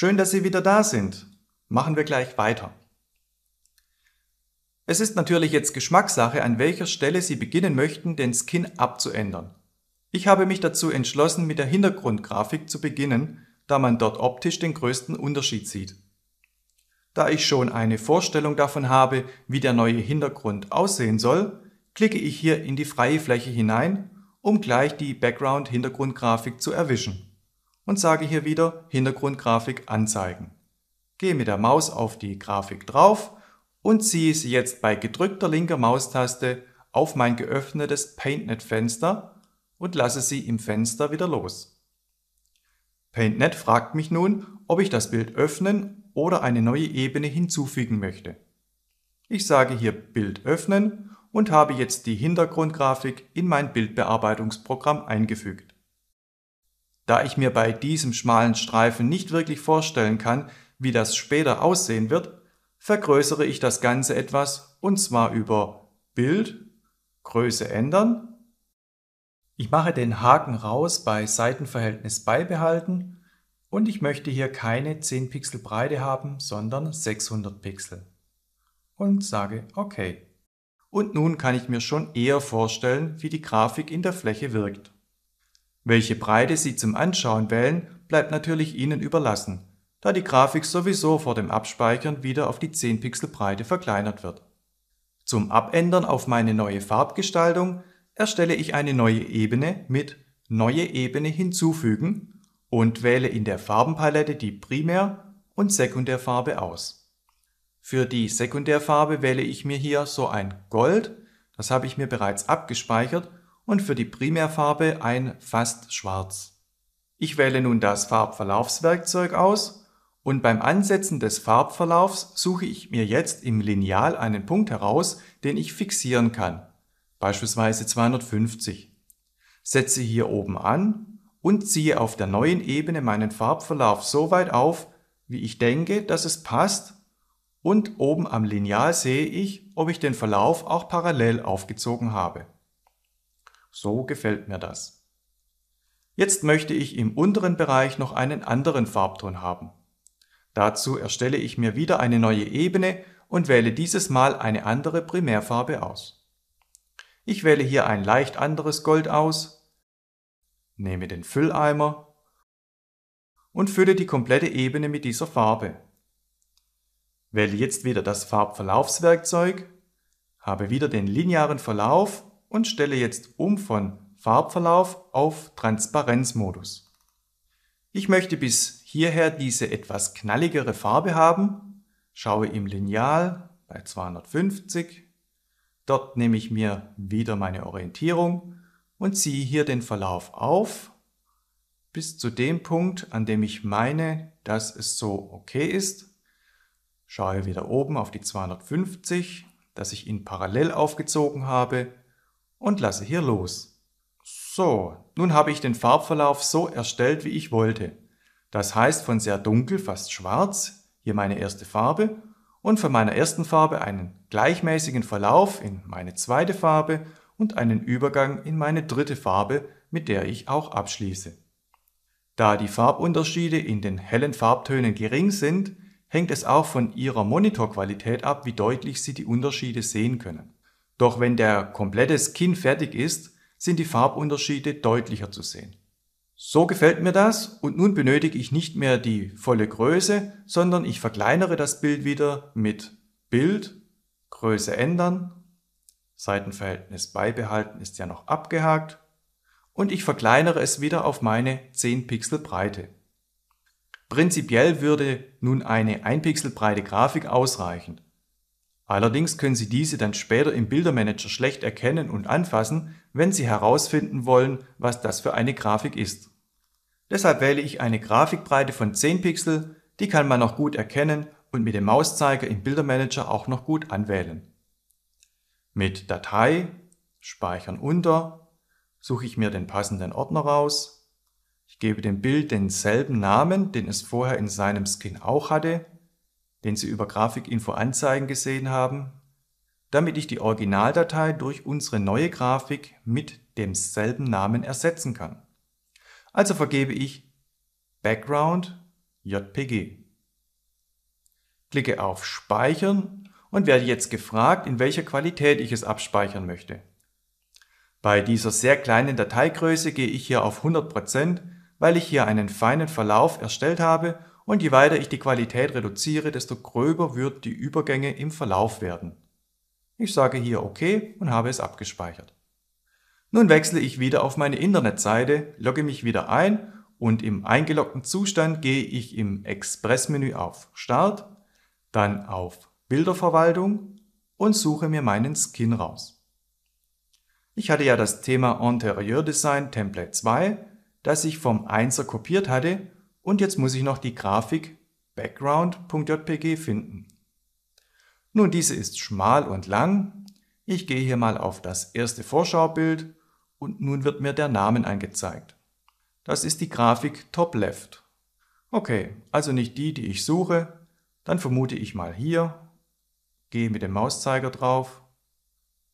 Schön, dass Sie wieder da sind. Machen wir gleich weiter. Es ist natürlich jetzt Geschmackssache, an welcher Stelle Sie beginnen möchten, den Skin abzuändern. Ich habe mich dazu entschlossen, mit der Hintergrundgrafik zu beginnen, da man dort optisch den größten Unterschied sieht. Da ich schon eine Vorstellung davon habe, wie der neue Hintergrund aussehen soll, klicke ich hier in die freie Fläche hinein, um gleich die Background-Hintergrundgrafik zu erwischen und sage hier wieder Hintergrundgrafik anzeigen. Gehe mit der Maus auf die Grafik drauf und ziehe sie jetzt bei gedrückter linker Maustaste auf mein geöffnetes PaintNet-Fenster und lasse sie im Fenster wieder los. PaintNet fragt mich nun, ob ich das Bild öffnen oder eine neue Ebene hinzufügen möchte. Ich sage hier Bild öffnen und habe jetzt die Hintergrundgrafik in mein Bildbearbeitungsprogramm eingefügt. Da ich mir bei diesem schmalen Streifen nicht wirklich vorstellen kann, wie das später aussehen wird, vergrößere ich das Ganze etwas und zwar über Bild, Größe ändern. Ich mache den Haken raus bei Seitenverhältnis beibehalten und ich möchte hier keine 10 Pixel Breite haben, sondern 600 Pixel. Und sage OK. Und nun kann ich mir schon eher vorstellen, wie die Grafik in der Fläche wirkt. Welche Breite Sie zum Anschauen wählen, bleibt natürlich Ihnen überlassen, da die Grafik sowieso vor dem Abspeichern wieder auf die 10 Pixel Breite verkleinert wird. Zum Abändern auf meine neue Farbgestaltung erstelle ich eine neue Ebene mit Neue Ebene hinzufügen und wähle in der Farbenpalette die Primär- und Sekundärfarbe aus. Für die Sekundärfarbe wähle ich mir hier so ein Gold, das habe ich mir bereits abgespeichert und für die Primärfarbe ein fast schwarz. Ich wähle nun das Farbverlaufswerkzeug aus und beim Ansetzen des Farbverlaufs suche ich mir jetzt im Lineal einen Punkt heraus, den ich fixieren kann, beispielsweise 250. Setze hier oben an und ziehe auf der neuen Ebene meinen Farbverlauf so weit auf, wie ich denke, dass es passt und oben am Lineal sehe ich, ob ich den Verlauf auch parallel aufgezogen habe. So gefällt mir das. Jetzt möchte ich im unteren Bereich noch einen anderen Farbton haben. Dazu erstelle ich mir wieder eine neue Ebene und wähle dieses Mal eine andere Primärfarbe aus. Ich wähle hier ein leicht anderes Gold aus, nehme den Fülleimer und fülle die komplette Ebene mit dieser Farbe. Wähle jetzt wieder das Farbverlaufswerkzeug, habe wieder den linearen Verlauf und stelle jetzt um von Farbverlauf auf Transparenzmodus. Ich möchte bis hierher diese etwas knalligere Farbe haben, schaue im Lineal bei 250, dort nehme ich mir wieder meine Orientierung und ziehe hier den Verlauf auf bis zu dem Punkt, an dem ich meine, dass es so okay ist. Schaue wieder oben auf die 250, dass ich ihn parallel aufgezogen habe und lasse hier los. So, nun habe ich den Farbverlauf so erstellt, wie ich wollte. Das heißt von sehr dunkel, fast schwarz, hier meine erste Farbe, und von meiner ersten Farbe einen gleichmäßigen Verlauf in meine zweite Farbe und einen Übergang in meine dritte Farbe, mit der ich auch abschließe. Da die Farbunterschiede in den hellen Farbtönen gering sind, hängt es auch von Ihrer Monitorqualität ab, wie deutlich Sie die Unterschiede sehen können. Doch wenn der komplette Skin fertig ist, sind die Farbunterschiede deutlicher zu sehen. So gefällt mir das und nun benötige ich nicht mehr die volle Größe, sondern ich verkleinere das Bild wieder mit Bild, Größe ändern, Seitenverhältnis beibehalten ist ja noch abgehakt und ich verkleinere es wieder auf meine 10 Pixel Breite. Prinzipiell würde nun eine 1 Pixel breite Grafik ausreichen. Allerdings können Sie diese dann später im Bildermanager schlecht erkennen und anfassen, wenn Sie herausfinden wollen, was das für eine Grafik ist. Deshalb wähle ich eine Grafikbreite von 10 Pixel, die kann man noch gut erkennen und mit dem Mauszeiger im Bildermanager auch noch gut anwählen. Mit Datei, Speichern unter, suche ich mir den passenden Ordner raus, ich gebe dem Bild denselben Namen, den es vorher in seinem Skin auch hatte den Sie über Grafikinfo Anzeigen gesehen haben, damit ich die Originaldatei durch unsere neue Grafik mit demselben Namen ersetzen kann. Also vergebe ich Background JPG. Klicke auf Speichern und werde jetzt gefragt, in welcher Qualität ich es abspeichern möchte. Bei dieser sehr kleinen Dateigröße gehe ich hier auf 100%, weil ich hier einen feinen Verlauf erstellt habe und je weiter ich die Qualität reduziere, desto gröber wird die Übergänge im Verlauf werden. Ich sage hier OK und habe es abgespeichert. Nun wechsle ich wieder auf meine Internetseite, logge mich wieder ein und im eingeloggten Zustand gehe ich im Expressmenü auf Start, dann auf Bilderverwaltung und suche mir meinen Skin raus. Ich hatte ja das Thema Interieur Design Template 2, das ich vom 1er kopiert hatte und jetzt muss ich noch die Grafik background.jpg finden. Nun, diese ist schmal und lang. Ich gehe hier mal auf das erste Vorschaubild und nun wird mir der Name angezeigt. Das ist die Grafik Top Left. Okay, also nicht die, die ich suche. Dann vermute ich mal hier, gehe mit dem Mauszeiger drauf.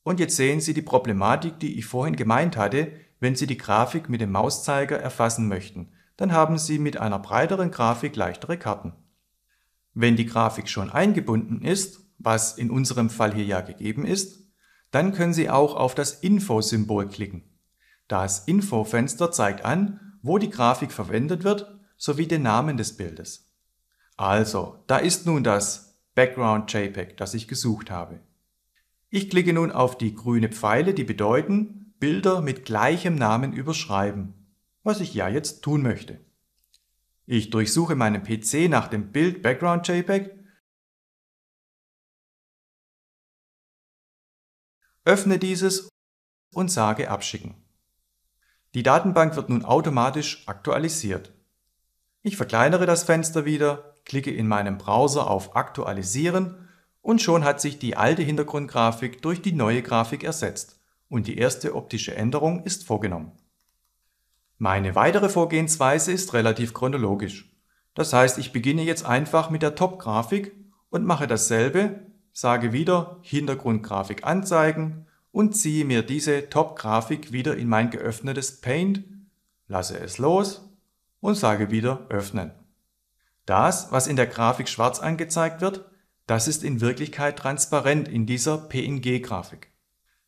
Und jetzt sehen Sie die Problematik, die ich vorhin gemeint hatte, wenn Sie die Grafik mit dem Mauszeiger erfassen möchten dann haben Sie mit einer breiteren Grafik leichtere Karten. Wenn die Grafik schon eingebunden ist, was in unserem Fall hier ja gegeben ist, dann können Sie auch auf das Info-Symbol klicken. Das Info-Fenster zeigt an, wo die Grafik verwendet wird, sowie den Namen des Bildes. Also, da ist nun das Background JPEG, das ich gesucht habe. Ich klicke nun auf die grüne Pfeile, die bedeuten, Bilder mit gleichem Namen überschreiben was ich ja jetzt tun möchte. Ich durchsuche meinen PC nach dem Bild Background JPEG, öffne dieses und sage Abschicken. Die Datenbank wird nun automatisch aktualisiert. Ich verkleinere das Fenster wieder, klicke in meinem Browser auf Aktualisieren und schon hat sich die alte Hintergrundgrafik durch die neue Grafik ersetzt und die erste optische Änderung ist vorgenommen. Meine weitere Vorgehensweise ist relativ chronologisch. Das heißt, ich beginne jetzt einfach mit der Top-Grafik und mache dasselbe, sage wieder Hintergrundgrafik anzeigen und ziehe mir diese Top-Grafik wieder in mein geöffnetes Paint, lasse es los und sage wieder öffnen. Das, was in der Grafik schwarz angezeigt wird, das ist in Wirklichkeit transparent in dieser PNG-Grafik.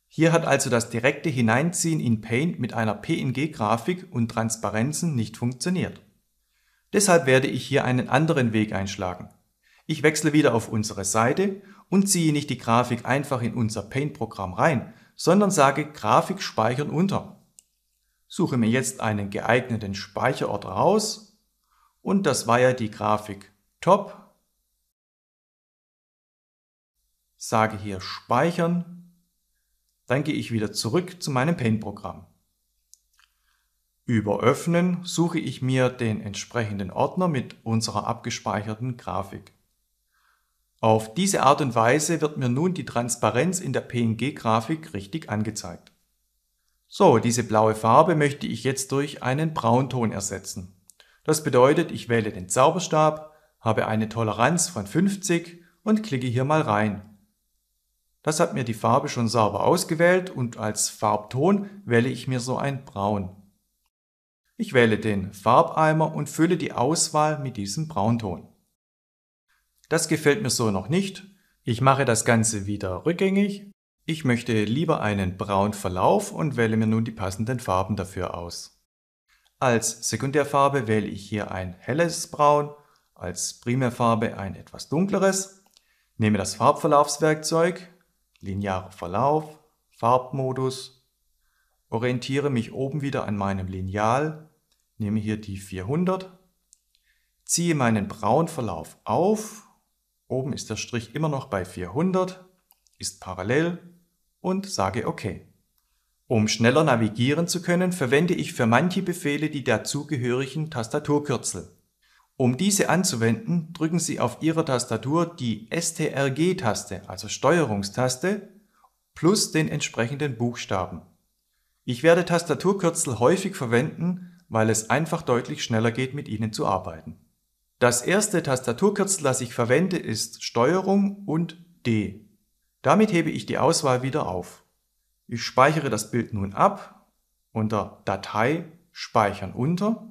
Hier hat also das direkte Hineinziehen in Paint mit einer PNG-Grafik und Transparenzen nicht funktioniert. Deshalb werde ich hier einen anderen Weg einschlagen. Ich wechsle wieder auf unsere Seite und ziehe nicht die Grafik einfach in unser Paint-Programm rein, sondern sage Grafik speichern unter. Suche mir jetzt einen geeigneten Speicherort raus und das war ja die Grafik Top. Sage hier Speichern dann gehe ich wieder zurück zu meinem Paint-Programm. Über Öffnen suche ich mir den entsprechenden Ordner mit unserer abgespeicherten Grafik. Auf diese Art und Weise wird mir nun die Transparenz in der PNG-Grafik richtig angezeigt. So, diese blaue Farbe möchte ich jetzt durch einen Braunton ersetzen. Das bedeutet, ich wähle den Zauberstab, habe eine Toleranz von 50 und klicke hier mal rein. Das hat mir die Farbe schon sauber ausgewählt und als Farbton wähle ich mir so ein Braun. Ich wähle den Farbeimer und fülle die Auswahl mit diesem Braunton. Das gefällt mir so noch nicht. Ich mache das Ganze wieder rückgängig. Ich möchte lieber einen braunen Verlauf und wähle mir nun die passenden Farben dafür aus. Als Sekundärfarbe wähle ich hier ein helles Braun, als Primärfarbe ein etwas dunkleres, nehme das Farbverlaufswerkzeug, linearer Verlauf, Farbmodus, orientiere mich oben wieder an meinem Lineal, nehme hier die 400, ziehe meinen braunen Verlauf auf, oben ist der Strich immer noch bei 400, ist parallel und sage OK. Um schneller navigieren zu können, verwende ich für manche Befehle die dazugehörigen Tastaturkürzel. Um diese anzuwenden, drücken Sie auf Ihrer Tastatur die STRG-Taste, also Steuerungstaste, plus den entsprechenden Buchstaben. Ich werde Tastaturkürzel häufig verwenden, weil es einfach deutlich schneller geht, mit ihnen zu arbeiten. Das erste Tastaturkürzel, das ich verwende, ist Steuerung und D. Damit hebe ich die Auswahl wieder auf. Ich speichere das Bild nun ab unter Datei Speichern unter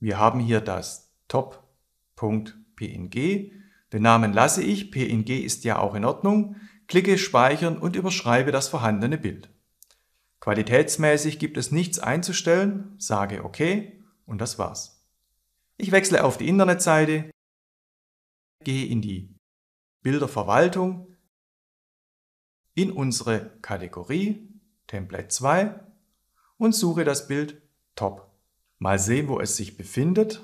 wir haben hier das top.png. Den Namen lasse ich, PNG ist ja auch in Ordnung. Klicke Speichern und überschreibe das vorhandene Bild. Qualitätsmäßig gibt es nichts einzustellen, sage OK und das war's. Ich wechsle auf die Internetseite, gehe in die Bilderverwaltung, in unsere Kategorie Template 2 und suche das Bild Top Mal sehen, wo es sich befindet.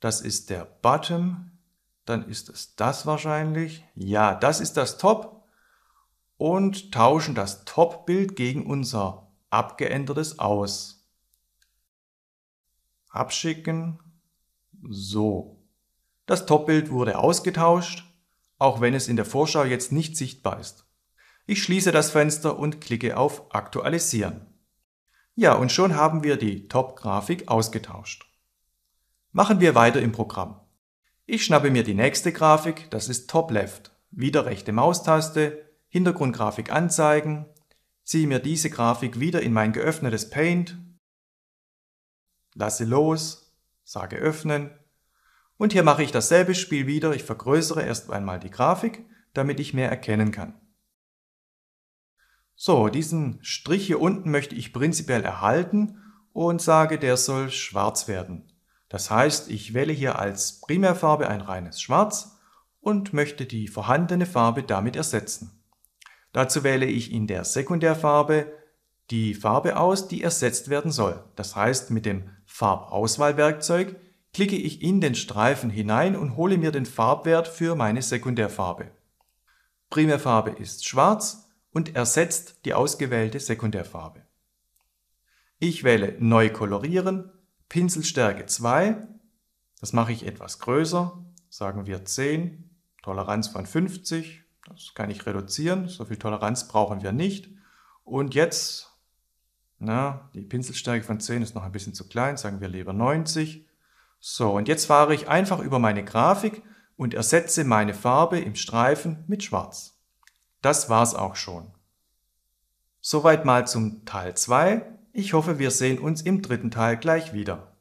Das ist der Bottom. Dann ist es das wahrscheinlich. Ja, das ist das Top. Und tauschen das Top-Bild gegen unser abgeändertes aus. Abschicken. So. Das Top-Bild wurde ausgetauscht, auch wenn es in der Vorschau jetzt nicht sichtbar ist. Ich schließe das Fenster und klicke auf Aktualisieren. Ja, und schon haben wir die Top-Grafik ausgetauscht. Machen wir weiter im Programm. Ich schnappe mir die nächste Grafik, das ist Top Left. Wieder rechte Maustaste, Hintergrundgrafik anzeigen, ziehe mir diese Grafik wieder in mein geöffnetes Paint, lasse los, sage öffnen und hier mache ich dasselbe Spiel wieder. Ich vergrößere erst einmal die Grafik, damit ich mehr erkennen kann. So, diesen Strich hier unten möchte ich prinzipiell erhalten und sage, der soll schwarz werden. Das heißt, ich wähle hier als Primärfarbe ein reines Schwarz und möchte die vorhandene Farbe damit ersetzen. Dazu wähle ich in der Sekundärfarbe die Farbe aus, die ersetzt werden soll. Das heißt, mit dem Farbauswahlwerkzeug klicke ich in den Streifen hinein und hole mir den Farbwert für meine Sekundärfarbe. Primärfarbe ist schwarz, und ersetzt die ausgewählte Sekundärfarbe. Ich wähle Neu kolorieren, Pinselstärke 2, das mache ich etwas größer, sagen wir 10, Toleranz von 50, das kann ich reduzieren, so viel Toleranz brauchen wir nicht. Und jetzt, na, die Pinselstärke von 10 ist noch ein bisschen zu klein, sagen wir lieber 90. So, und jetzt fahre ich einfach über meine Grafik und ersetze meine Farbe im Streifen mit Schwarz. Das war's auch schon. Soweit mal zum Teil 2. Ich hoffe, wir sehen uns im dritten Teil gleich wieder.